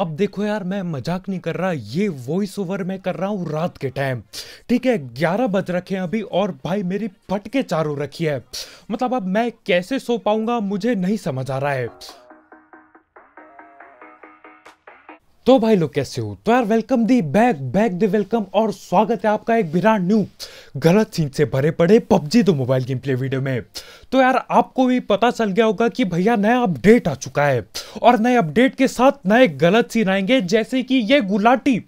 अब देखो यार मैं मजाक नहीं कर रहा ये वॉइस ओवर मैं कर रहा हूँ रात के टाइम ठीक है ग्यारह बज रखे हैं अभी और भाई मेरी फटके चारों रखी है मतलब अब मैं कैसे सो पाऊंगा मुझे नहीं समझ आ रहा है तो भाई लोग कैसे हो तो यार welcome the back back the welcome और स्वागत है आपका एक विराट न्यू गलत सीन से भरे पड़े पबजी दो मोबाइल गेम प्ले वीडियो में तो यार आपको भी पता चल गया होगा कि भैया नया अपडेट आ चुका है और नए अपडेट के साथ नए गलत सीन आएंगे जैसे कि ये गुलाटी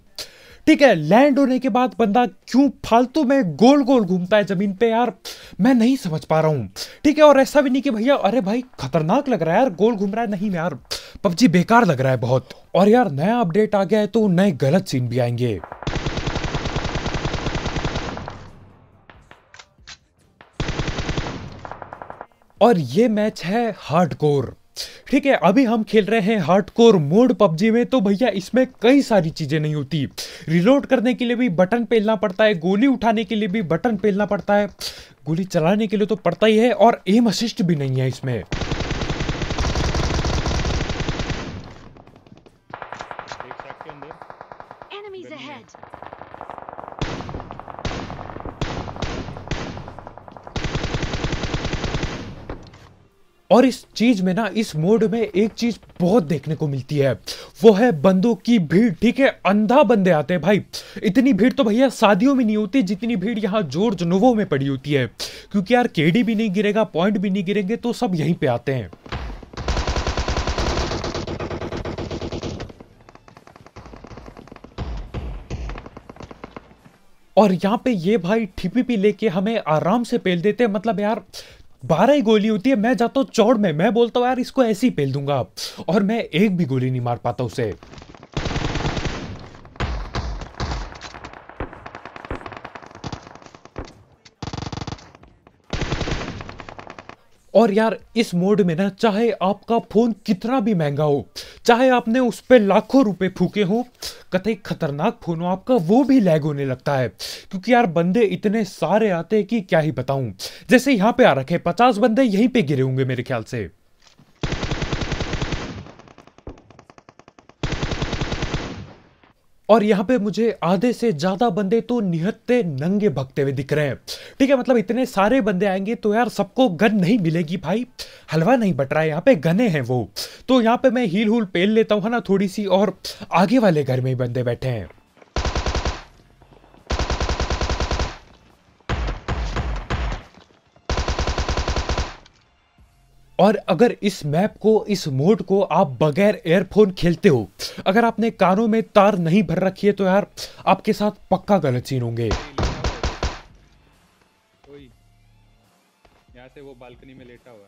ठीक है लैंड होने के बाद बंदा क्यों फालतू में गोल गोल घूमता है जमीन पे यार मैं नहीं समझ पा रहा हूँ ठीक है और ऐसा भी नहीं कि भैया अरे भाई खतरनाक लग रहा है यार गोल घूम रहा है नहीं यार पबजी बेकार लग रहा है बहुत और यार नया अपडेट आ गया है तो नए गलत सीन भी आएंगे और ये मैच है हार्डकोर ठीक है अभी हम खेल रहे हैं हार्डकोर मोड पबजी में तो भैया इसमें कई सारी चीज़ें नहीं होती रिलोड करने के लिए भी बटन पेलना पड़ता है गोली उठाने के लिए भी बटन पेलना पड़ता है गोली चलाने के लिए तो पड़ता ही है और एम असिस्ट भी नहीं है इसमें और इस चीज में ना इस मोड में एक चीज बहुत देखने को मिलती है वो है बंदों की भीड़ ठीक है अंधा बंदे आते हैं भाई इतनी भीड़ तो भैया शादियों में नहीं होती जितनी भीड़ यहाँ जोर जुनूवों में पड़ी होती है क्योंकि यार केडी भी नहीं गिरेगा पॉइंट भी नहीं गिरेंगे तो सब यहीं पे आते हैं और यहाँ पे ये भाई ठीपी पी लेके हमें आराम से पेल देते मतलब यार बारह ही गोली होती है मैं जाता हूँ चौड़ में मैं बोलता हूँ यार इसको ऐसे ही पेल दूंगा और मैं एक भी गोली नहीं मार पाता उसे और यार इस मोड में ना चाहे आपका फ़ोन कितना भी महंगा हो चाहे आपने उस पर लाखों रुपए फूके हों कतई खतरनाक फ़ोन हो आपका वो भी लैग होने लगता है क्योंकि यार बंदे इतने सारे आते हैं कि क्या ही बताऊं जैसे यहाँ पे आ रखे पचास बंदे यहीं पे गिरे होंगे मेरे ख्याल से और यहाँ पे मुझे आधे से ज़्यादा बंदे तो निहत्ते नंगे भगते हुए दिख रहे हैं ठीक है मतलब इतने सारे बंदे आएंगे तो यार सबको गन नहीं मिलेगी भाई हलवा नहीं बट रहा है यहाँ पे गने हैं वो तो यहाँ पे मैं हील हूल पेल लेता हूँ ना थोड़ी सी और आगे वाले घर में ही बंदे बैठे हैं और अगर इस मैप को इस मोड को आप बगैर एयरफोन खेलते हो अगर आपने कानों में तार नहीं भर रखी है तो यार आपके साथ पक्का गलत सीन होंगे से वो बालकनी में लेटा हुआ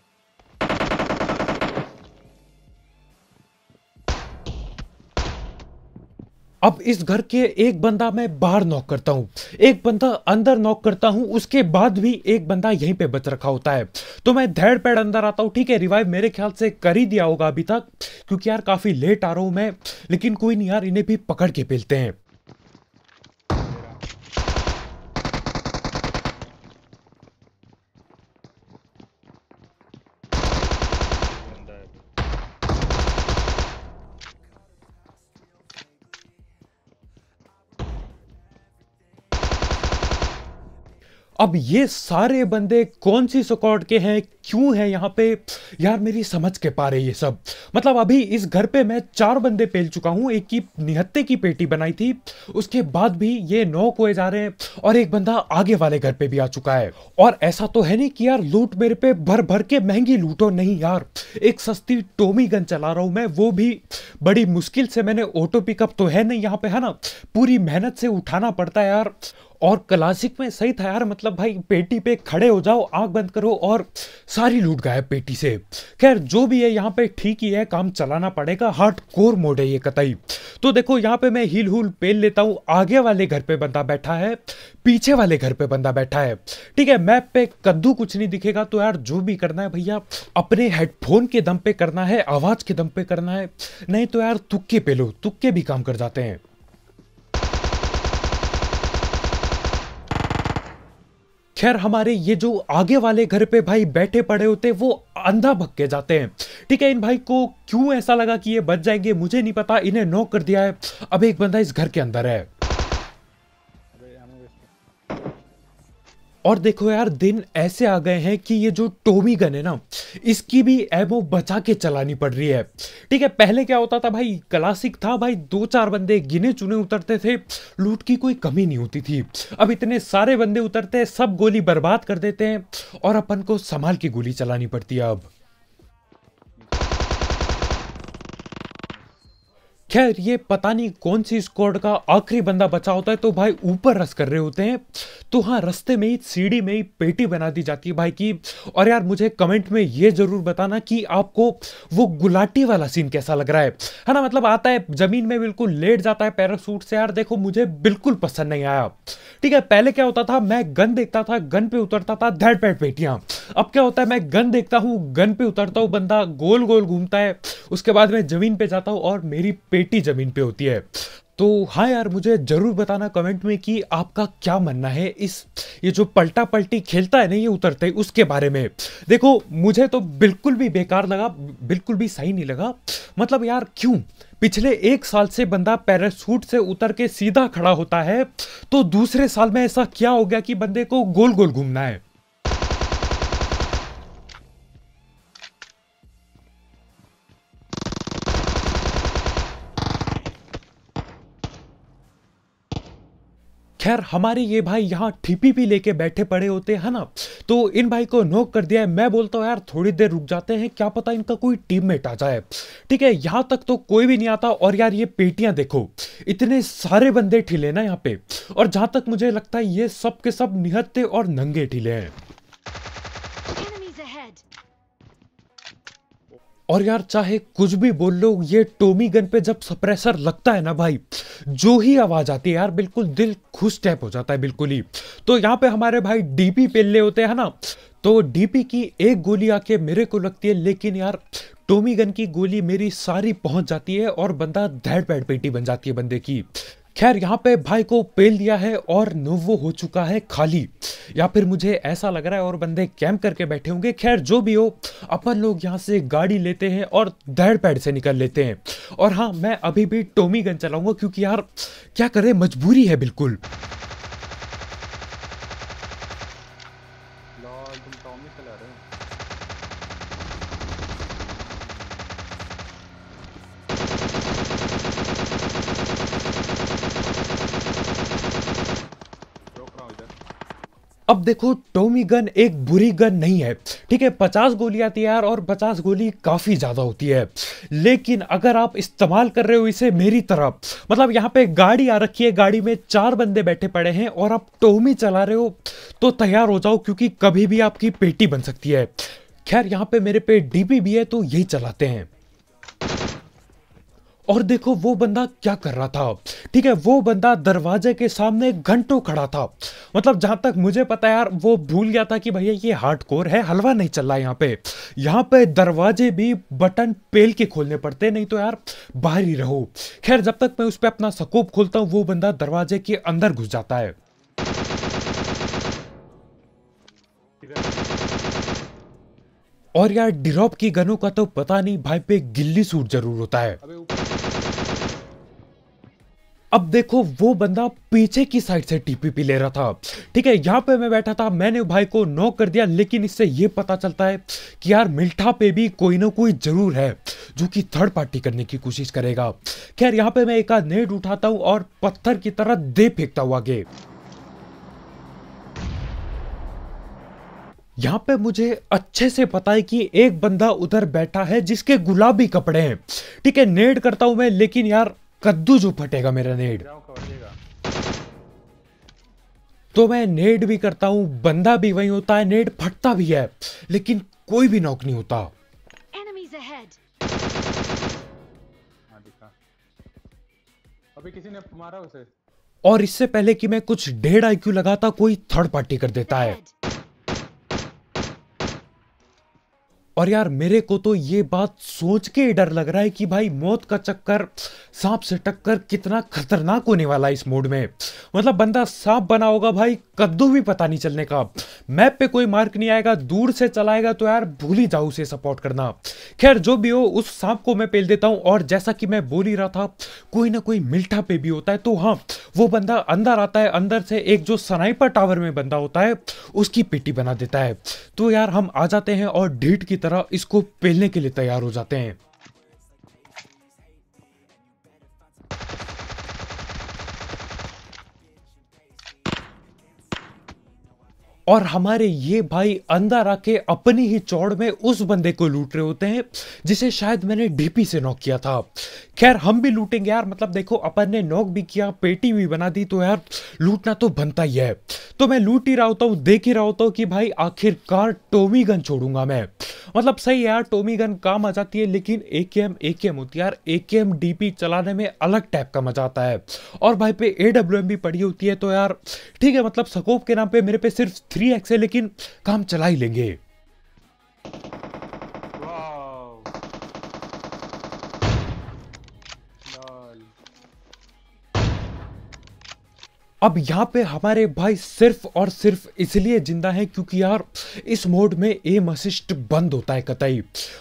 अब इस घर के एक बंदा मैं बाहर नॉक करता हूँ एक बंदा अंदर नॉक करता हूँ उसके बाद भी एक बंदा यहीं पे बच रखा होता है तो मैं धैड़ पैड अंदर आता हूँ ठीक है रिवाइव मेरे ख्याल से कर ही दिया होगा अभी तक क्योंकि यार काफ़ी लेट आ रहा हूँ मैं लेकिन कोई नहीं यार इन्हें भी पकड़ के पेलते हैं अब ये सारे बंदे कौन सी स्क्वाड के हैं क्यों है यहाँ पे यार मेरी समझ के पा रही है सब मतलब अभी इस घर पे मैं चार बंदे पेल चुका हूँ एक की निहत्ते की पेटी बनाई थी उसके बाद भी ये नौ कोए जा रहे हैं और एक बंदा आगे वाले घर पे भी आ चुका है और ऐसा तो है नहीं कि यार लूट मेरे पे भर भर के महंगी लूटो नहीं यार एक सस्ती टोमी गन चला रहा हूँ मैं वो भी बड़ी मुश्किल से मैंने ऑटो पिकअप तो है नहीं यहाँ पे है ना पूरी मेहनत से उठाना पड़ता है यार और क्लासिक में सही था यार मतलब भाई पेटी पे खड़े हो जाओ आंख बंद करो और सारी लूट गायब पेटी से खैर जो भी है यहाँ पे ठीक ही है काम चलाना पड़ेगा हार्ड कोर मोड है ये कतई तो देखो यहाँ पे मैं हील हूल पेल लेता हूँ आगे वाले घर पे बंदा बैठा है पीछे वाले घर पे बंदा बैठा है ठीक है मैप पे कद्दू कुछ नहीं दिखेगा तो यार जो भी करना है भैया अपने हेडफोन के दम पे करना है आवाज के दम पे करना है नहीं तो यार तुक्के पे लो तुक्के भी काम कर जाते हैं खैर हमारे ये जो आगे वाले घर पे भाई बैठे पड़े होते वो अंधा भग के जाते हैं ठीक है इन भाई को क्यों ऐसा लगा कि ये बच जाएंगे मुझे नहीं पता इन्हें नोक कर दिया है अब एक बंदा इस घर के अंदर है और देखो यार दिन ऐसे आ गए हैं कि ये जो टोमी गन है ना इसकी भी एमओ बचा के चलानी पड़ रही है ठीक है पहले क्या होता था भाई क्लासिक था भाई दो चार बंदे गिने चुने उतरते थे लूट की कोई कमी नहीं होती थी अब इतने सारे बंदे उतरते हैं सब गोली बर्बाद कर देते हैं और अपन को संभाल के गोली चलानी पड़ती है अब खैर ये पता नहीं कौन सी स्क्वाड का आखिरी बंदा बचा होता है तो भाई ऊपर रस कर रहे होते हैं तो हाँ रस्ते में ही सीढ़ी में ही पेटी बना दी जाती है भाई की और यार मुझे कमेंट में ये जरूर बताना कि आपको वो गुलाटी वाला सीन कैसा लग रहा है है ना मतलब आता है जमीन में बिल्कुल लेट जाता है पैरासूट से यार देखो मुझे बिल्कुल पसंद नहीं आया ठीक है पहले क्या होता था मैं गन देखता था गन पे उतरता था धड़ पैट पेटियां अब क्या होता है मैं गन देखता हूँ गन पे उतरता हूँ बंदा गोल गोल घूमता है उसके बाद मैं जमीन पे जाता हूँ और मेरी बेटी ज़मीन पे होती है तो हाँ यार मुझे ज़रूर बताना कमेंट में कि आपका क्या मानना है इस ये जो पलटा पलटी खेलता है ना ये उतरते है उसके बारे में देखो मुझे तो बिल्कुल भी बेकार लगा बिल्कुल भी सही नहीं लगा मतलब यार क्यों पिछले एक साल से बंदा पैराशूट से उतर के सीधा खड़ा होता है तो दूसरे साल में ऐसा क्या हो गया कि बंदे को गोल गोल घूमना है खैर हमारे ये भाई यहाँ ठीपी भी लेके बैठे पड़े होते हैं ना तो इन भाई को नोक कर दिया है मैं बोलता हूँ यार थोड़ी देर रुक जाते हैं क्या पता इनका कोई टीममेट आ जाए ठीक है यहाँ तक तो कोई भी नहीं आता और यार ये पेटियां देखो इतने सारे बंदे ठिले ना यहाँ पे और जहाँ तक मुझे लगता है ये सब के सब निहत्ते और नंगे ठिले हैं और यार चाहे कुछ भी बोल लो ये टोमी गन पे जब सप्रेसर लगता है ना भाई जो ही आवाज आती है यार बिल्कुल दिल खुश टैप हो जाता है बिल्कुल ही तो यहाँ पे हमारे भाई डीपी पेल्ले होते हैं ना तो डीपी की एक गोली आके मेरे को लगती है लेकिन यार टोमी गन की गोली मेरी सारी पहुंच जाती है और बंदा धैड़ पैड पेटी बन जाती है बंदे की खैर यहाँ पे भाई को पेल दिया है और नोवो हो चुका है खाली या फिर मुझे ऐसा लग रहा है और बंदे कैंप करके बैठे होंगे खैर जो भी हो अपन लोग यहाँ से गाड़ी लेते हैं और दहड़ पैड से निकल लेते हैं और हाँ मैं अभी भी टोमी गन चलाऊंगा क्योंकि यार क्या करें मजबूरी है बिल्कुल अब देखो टोमी गन एक बुरी गन नहीं है ठीक है पचास गोलियां आती है यार और पचास गोली काफ़ी ज़्यादा होती है लेकिन अगर आप इस्तेमाल कर रहे हो इसे मेरी तरफ मतलब यहाँ पे गाड़ी आ रखी है गाड़ी में चार बंदे बैठे पड़े हैं और आप टोमी चला रहे हो तो तैयार हो जाओ क्योंकि कभी भी आपकी पेटी बन सकती है खैर यहाँ पे मेरे पे डीपी भी है तो यही चलाते हैं और देखो वो बंदा क्या कर रहा था ठीक है वो बंदा दरवाजे के सामने घंटों खड़ा था मतलब जहां तक मुझे पता यार वो भूल गया था कि भैया ये हार्ड कोर है हलवा नहीं चल रहा यहाँ पे यहाँ पे दरवाजे भी बटन पेल के खोलने पड़ते नहीं तो यार बाहर ही रहो खैर जब तक मैं उस पर अपना सकोप खोलता हूँ वो बंदा दरवाजे के अंदर घुस जाता है और यार डिरॉप की गनों का तो पता नहीं भाई पे गिल्ली सूट जरूर होता है अब देखो वो बंदा पीछे की साइड से टीपीपी ले रहा था ठीक है यहाँ पे मैं बैठा था मैंने भाई को नो कर दिया लेकिन इससे ये पता चलता है कि यार मिल्ठा पे भी कोई ना कोई जरूर है जो कि थर्ड पार्टी करने की कोशिश करेगा खैर यहाँ पे मैं एक आध नेट उठाता हूँ और पत्थर की तरह दे फेंकता हूँ आगे यहाँ पे मुझे अच्छे से पता है कि एक बंदा उधर बैठा है जिसके गुलाबी कपड़े हैं ठीक है नेड करता हूं मैं लेकिन यार कद्दू जो फटेगा मेरा नेड तो मैं नेड भी करता हूं बंदा भी वही होता है नेड फटता भी है लेकिन कोई भी नौक नहीं होता हाँ, अभी किसी ने मारा उसे और इससे पहले कि मैं कुछ डेढ़ आईक्यू लगाता कोई थर्ड पार्टी कर देता है और यार मेरे को तो ये बात सोच के ही डर लग रहा है कि भाई मौत का चक्कर सांप से टक्कर कितना खतरनाक होने वाला है इस मोड में मतलब बंदा सांप बना होगा भाई कद्दू भी पता नहीं चलने का मैप पे कोई मार्क नहीं आएगा दूर से चलाएगा तो यार भूल ही जाओ उसे सपोर्ट करना खैर जो भी हो उस सांप को मैं पेल देता हूँ और जैसा कि मैं बोल ही रहा था कोई ना कोई मिल्ठा पे भी होता है तो हाँ वो बंदा अंदर आता है अंदर से एक जो सनाइपर टावर में बंदा होता है उसकी पिट्टी बना देता है तो यार हम आ जाते हैं और ढीट की तरह इसको पेलने के लिए तैयार हो जाते हैं और हमारे ये भाई अंदर आके अपनी ही चौड़ में उस बंदे को लूट रहे होते हैं जिसे शायद मैंने डीपी से नॉक किया था खैर हम भी लूटेंगे यार मतलब देखो अपन ने नॉक भी किया पेटी भी बना दी तो यार लूटना तो बनता ही है तो मैं लूट ही रहा होता हूँ देख ही रहा होता हूँ कि भाई आखिरकार टोमी गन छोड़ूंगा मैं मतलब सही यार टोमी गन काम आ जाती है लेकिन ए के एम ए के एम होती है यार ए के एम डी पी चलाने में अलग टाइप का मजा आता है और भाई पे ए डब्ल्यू एम भी पड़ी होती है तो यार ठीक है मतलब सकोप के नाम पे मेरे पे सिर्फ थ्री थ्री एक्स है लेकिन काम चला ही लेंगे अब यहाँ पे हमारे भाई सिर्फ और सिर्फ इसलिए जिंदा है क्योंकि यार इस मोड में एम असिस्ट बंद होता है कतई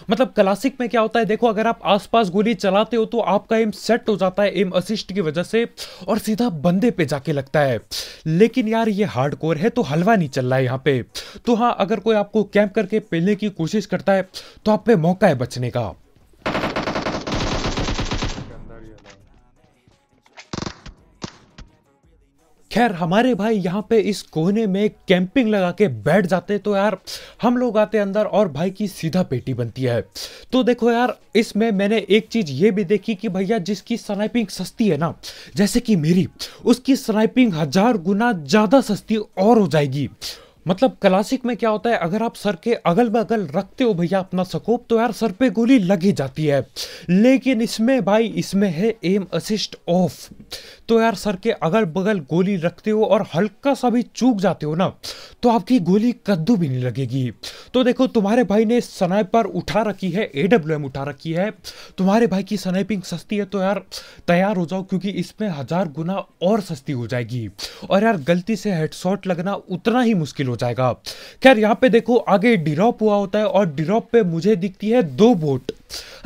मतलब क्लासिक में क्या होता है देखो अगर आप आसपास गोली चलाते हो तो आपका एम सेट हो जाता है एम असिस्ट की वजह से और सीधा बंदे पे जाके लगता है लेकिन यार ये हार्ड कोर है तो हलवा नहीं चल रहा है यहाँ पे तो हाँ अगर कोई आपको कैंप करके पेलने की कोशिश करता है तो आप पे मौका है बचने का खैर हमारे भाई यहाँ पे इस कोने में कैंपिंग लगा के बैठ जाते तो यार हम लोग आते अंदर और भाई की सीधा पेटी बनती है तो देखो यार इसमें मैंने एक चीज़ ये भी देखी कि भैया जिसकी स्नाइपिंग सस्ती है ना जैसे कि मेरी उसकी स्नाइपिंग हजार गुना ज़्यादा सस्ती और हो जाएगी मतलब क्लासिक में क्या होता है अगर आप सर के अगल बगल रखते हो भैया अपना सकोप तो यार सर पे गोली लग ही जाती है लेकिन इसमें भाई इसमें है एम असिस्ट ऑफ तो यार सर के अगल बगल गोली रखते हो और हल्का सा भी चूक जाते हो ना तो आपकी गोली कद्दू भी नहीं लगेगी तो देखो तुम्हारे भाई ने स्नाइपर उठा रखी है ए एम उठा रखी है तुम्हारे भाई की स्नाइपिंग सस्ती है तो यार तैयार हो जाओ क्योंकि इसमें हजार गुना और सस्ती हो जाएगी और यार गलती से हेडसॉट लगना उतना ही मुश्किल हो जाएगा खैर यहाँ पे देखो आगे डिरॉप हुआ होता है और डिरॉप पे मुझे दिखती है दो बोट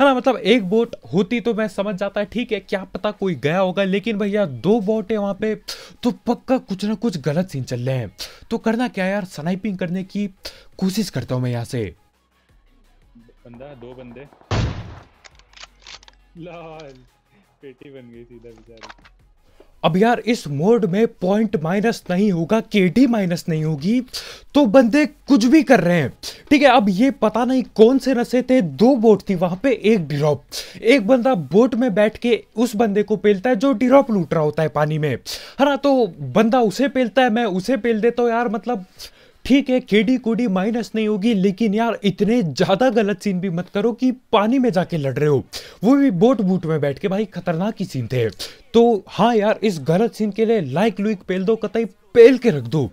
है ना मतलब एक बोट होती तो मैं समझ जाता है ठीक है क्या पता कोई गया होगा लेकिन भैया दो बोट है वहाँ पे तो पक्का कुछ ना कुछ गलत सीन चल रहे हैं तो करना क्या यार स्नाइपिंग करने की कोशिश करता हूँ मैं यहाँ से बंदा दो बंदे लाल पेटी बन गई सीधा बेचारी अब यार इस मोड में पॉइंट माइनस नहीं होगा केडी माइनस नहीं होगी तो बंदे कुछ भी कर रहे हैं ठीक है अब ये पता नहीं कौन से नशे थे दो बोट थी वहां पे एक ड्रॉप एक बंदा बोट में बैठ के उस बंदे को पेलता है जो ड्रॉप लूट रहा होता है पानी में है ना तो बंदा उसे पेलता है मैं उसे पेल देता हूँ यार मतलब ठीक है केडी कोडी माइनस नहीं होगी लेकिन यार इतने ज़्यादा गलत सीन भी मत करो कि पानी में जाके लड़ रहे हो वो भी बोट बूट में बैठ के भाई खतरनाक ही सीन थे तो हाँ यार इस गलत सीन के लिए लाइक लुइक पेल दो कतई पेल के रख दो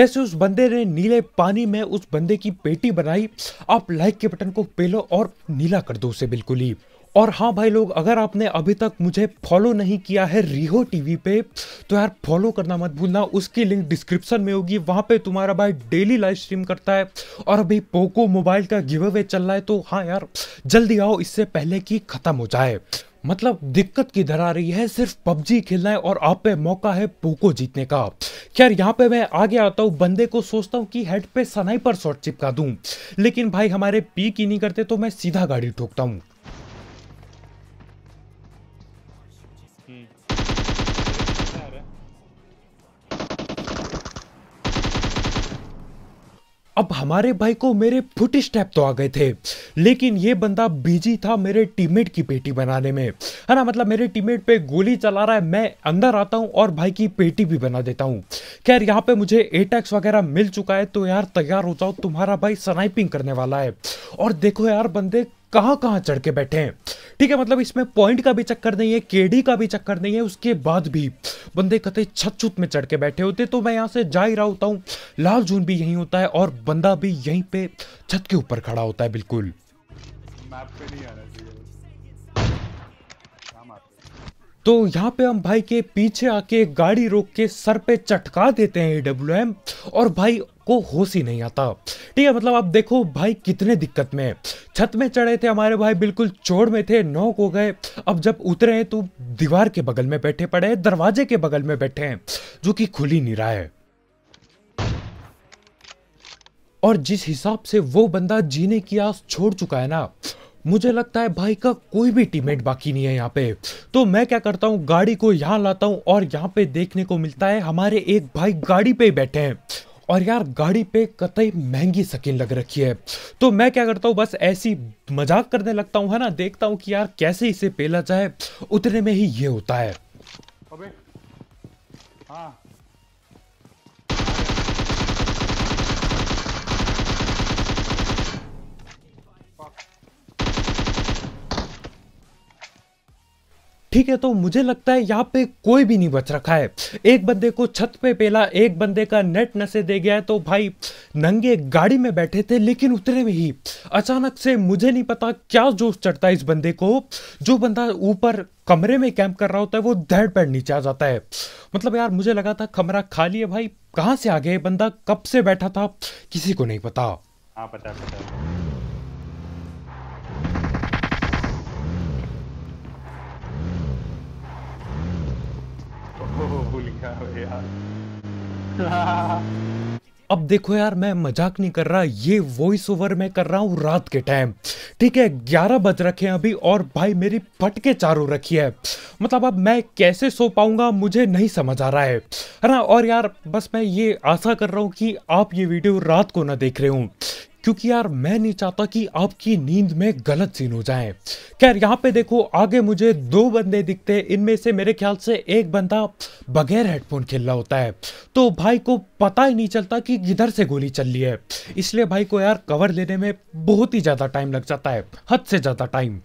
जैसे उस बंदे ने नीले पानी में उस बंदे की पेटी बनाई आप लाइक के बटन को पेलो और नीला कर दो उसे बिल्कुल ही और हाँ भाई लोग अगर आपने अभी तक मुझे फॉलो नहीं किया है रिहो टीवी पे तो यार फॉलो करना मत भूलना उसकी लिंक डिस्क्रिप्शन में होगी वहाँ पे तुम्हारा भाई डेली लाइव स्ट्रीम करता है और अभी पोको मोबाइल का गिव अवे चल रहा है तो हाँ यार जल्दी आओ इससे पहले कि ख़त्म हो जाए मतलब दिक्कत किधर आ रही है सिर्फ पबजी खेलना है और आप पे मौका है पोको जीतने का खैर यहाँ पे मैं आगे आता हूँ बंदे को सोचता हूँ कि हेड पे सनाइपर शॉट चिपका दूँ लेकिन भाई हमारे पी ही नहीं करते तो मैं सीधा गाड़ी ठोकता हूँ अब हमारे भाई को मेरे फुट स्टेप तो आ गए थे लेकिन ये बंदा बिजी था मेरे टीममेट की पेटी बनाने में है ना मतलब मेरे टीममेट पे गोली चला रहा है मैं अंदर आता हूँ और भाई की पेटी भी बना देता हूँ खैर यहाँ पे मुझे एटैक्स वगैरह मिल चुका है तो यार तैयार हो जाओ तुम्हारा भाई स्नाइपिंग करने वाला है और देखो यार बंदे कहाँ कहाँ चढ़ के बैठे हैं ठीक है मतलब इसमें पॉइंट का भी चक्कर नहीं है केडी का भी चक्कर नहीं है उसके बाद भी बंदे कते छत छुत में चढ़ के बैठे होते तो मैं यहाँ से जा ही रहा होता हूँ लाल जून भी यहीं होता है और बंदा भी यहीं पे छत के ऊपर खड़ा होता है बिल्कुल मैप पे नहीं आ रहा तो यहाँ पे हम भाई के पीछे आके गाड़ी रोक के सर पे चटका देते हैं डब्ल्यू और भाई को होश ही नहीं आता ठीक है मतलब आप देखो भाई कितने दिक्कत में छत में चढ़े थे हमारे भाई बिल्कुल चोर में थे नोक हो गए अब जब उतरे हैं तो दीवार के बगल में बैठे पड़े हैं दरवाजे के बगल में बैठे हैं जो कि खुली नहीं रहा है और जिस हिसाब से वो बंदा जीने की आस छोड़ चुका है ना मुझे लगता है भाई का कोई भी टीममेट बाकी नहीं है यहाँ पे तो मैं क्या करता हूँ गाड़ी को यहाँ लाता हूँ और यहाँ पे देखने को मिलता है हमारे एक भाई गाड़ी पे बैठे हैं और यार गाड़ी पे कतई महंगी सकिन लग रखी है तो मैं क्या करता हूँ बस ऐसी मजाक करने लगता हूँ है ना देखता हूँ कि यार कैसे इसे पेला जाए उतने में ही ये होता है अबे हाँ ठीक है तो मुझे लगता है यहाँ पे कोई भी नहीं बच रखा है एक बंदे को छत पे पेला एक बंदे का नेट नशे दे गया है तो भाई नंगे गाड़ी में बैठे थे लेकिन उतरे में ही अचानक से मुझे नहीं पता क्या जोश चढ़ता है इस बंदे को जो बंदा ऊपर कमरे में कैंप कर रहा होता है वो धड़ पैर नीचे आ जाता है मतलब यार मुझे लगा था कमरा खाली है भाई कहाँ से आ गया बंदा कब से बैठा था किसी को नहीं पता हाँ पता पता अब देखो यार मैं मजाक नहीं कर रहा ये वॉइस ओवर मैं कर रहा हूँ रात के टाइम ठीक है ग्यारह बज रखे हैं अभी और भाई मेरी फटके चारों रखी है मतलब अब मैं कैसे सो पाऊंगा मुझे नहीं समझ आ रहा है है ना और यार बस मैं ये आशा कर रहा हूँ कि आप ये वीडियो रात को ना देख रहे हूँ क्योंकि यार मैं नहीं चाहता कि आपकी नींद में गलत सीन हो जाए खैर यहाँ पे देखो आगे मुझे दो बंदे दिखते हैं इनमें से मेरे ख्याल से एक बंदा बगैर हेडफोन खेल रहा होता है तो भाई को पता ही नहीं चलता कि किधर से गोली चल रही है इसलिए भाई को यार कवर लेने में बहुत ही ज़्यादा टाइम लग जाता है हद से ज़्यादा टाइम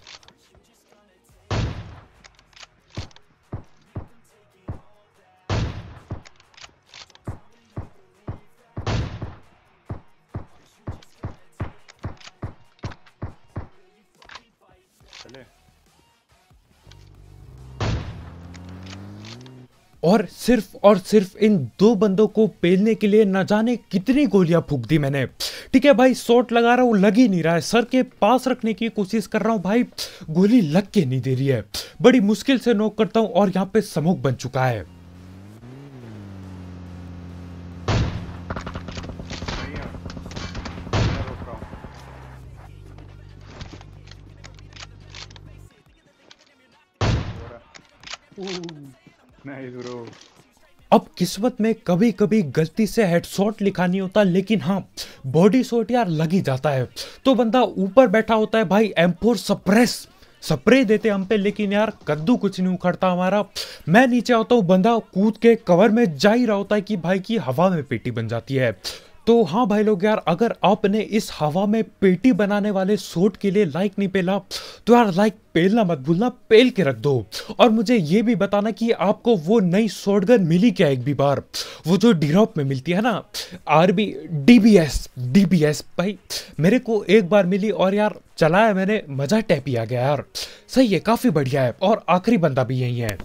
और सिर्फ और सिर्फ इन दो बंदों को पेलने के लिए न जाने कितनी गोलियां फूक दी मैंने ठीक है भाई शॉट लगा रहा हूँ लग ही नहीं रहा है सर के पास रखने की कोशिश कर रहा हूँ भाई गोली लग के नहीं दे रही है बड़ी मुश्किल से नोक करता हूँ और यहाँ पे समूह बन चुका है Ooh. अब किस्मत में कभी कभी गलती से हेडशॉट लिखा नहीं होता लेकिन हाँ बॉडी शॉट यार लग ही जाता है तो बंदा ऊपर बैठा होता है भाई एम फोर सप्रेस स्प्रे देते हम पे लेकिन यार कद्दू कुछ नहीं उखड़ता हमारा मैं नीचे आता हूँ बंदा कूद के कवर में जा ही रहा होता है कि भाई की हवा में पेटी बन जाती है तो हाँ भाई लोग यार अगर आपने इस हवा में पेटी बनाने वाले सूट के लिए लाइक नहीं पेला तो यार लाइक पेलना मत भूलना पेल के रख दो और मुझे ये भी बताना कि आपको वो नई शॉटगन मिली क्या एक भी बार वो जो डीरोप में मिलती है ना R B D B S D B S भाई मेरे को एक बार मिली और यार चलाया मैंने मज़ा टैपी आ गया यार सही है काफ़ी बढ़िया है और आखिरी बंदा भी यही है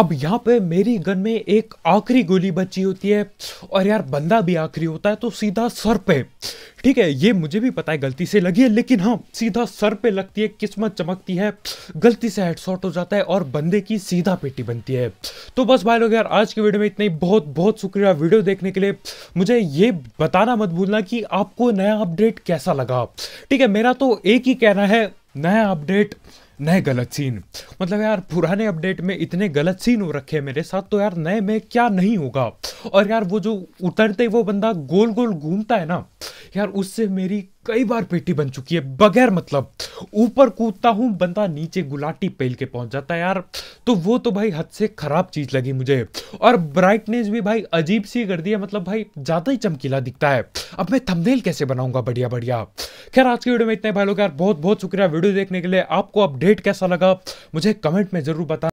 अब यहाँ पे मेरी गन में एक आखिरी गोली बची होती है और यार बंदा भी आखिरी होता है तो सीधा सर पे ठीक है ये मुझे भी पता है गलती से लगी है लेकिन हाँ सीधा सर पे लगती है किस्मत चमकती है गलती से हेडशॉट हो जाता है और बंदे की सीधा पेटी बनती है तो बस भाई लोग यार आज की वीडियो में इतना ही बहुत बहुत शुक्रिया वीडियो देखने के लिए मुझे ये बताना मत भूलना कि आपको नया अपडेट कैसा लगा ठीक है मेरा तो एक ही कहना है नया अपडेट नए गलत सीन मतलब यार पुराने अपडेट में इतने गलत सीन हो रखे हैं मेरे साथ तो यार नए में क्या नहीं होगा और यार वो जो उतरते वो बंदा गोल गोल घूमता है ना यार उससे मेरी कई बार पेटी बन चुकी है बगैर मतलब ऊपर कूदता हूं बंदा नीचे गुलाटी पेल के पहुंच जाता है यार तो वो तो भाई हद से ख़राब चीज़ लगी मुझे और ब्राइटनेस भी भाई अजीब सी कर दी है मतलब भाई ज़्यादा ही चमकीला दिखता है अब मैं थंबनेल कैसे बनाऊंगा बढ़िया बढ़िया खैर आज की वीडियो में इतने भाई लोग यार बहुत बहुत शुक्रिया वीडियो देखने के लिए आपको अपडेट कैसा लगा मुझे कमेंट में ज़रूर बता